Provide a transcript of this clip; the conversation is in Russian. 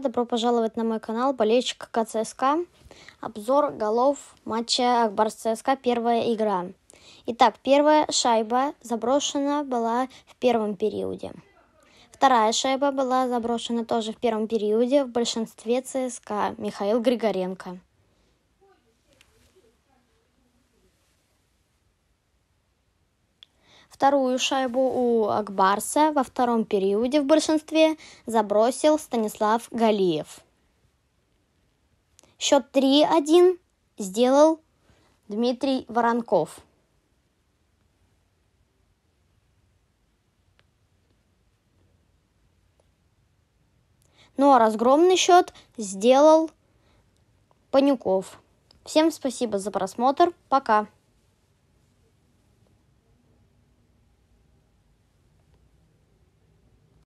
Добро пожаловать на мой канал болельщик КЦСК. Обзор голов матча Акбар с ЦСК. Первая игра. Итак, первая шайба заброшена была в первом периоде. Вторая шайба была заброшена тоже в первом периоде в большинстве ЦСКА Михаил Григоренко. Вторую шайбу у Акбарса во втором периоде в большинстве забросил Станислав Галиев. Счет 3-1 сделал Дмитрий Воронков. Ну а разгромный счет сделал Панюков. Всем спасибо за просмотр. Пока.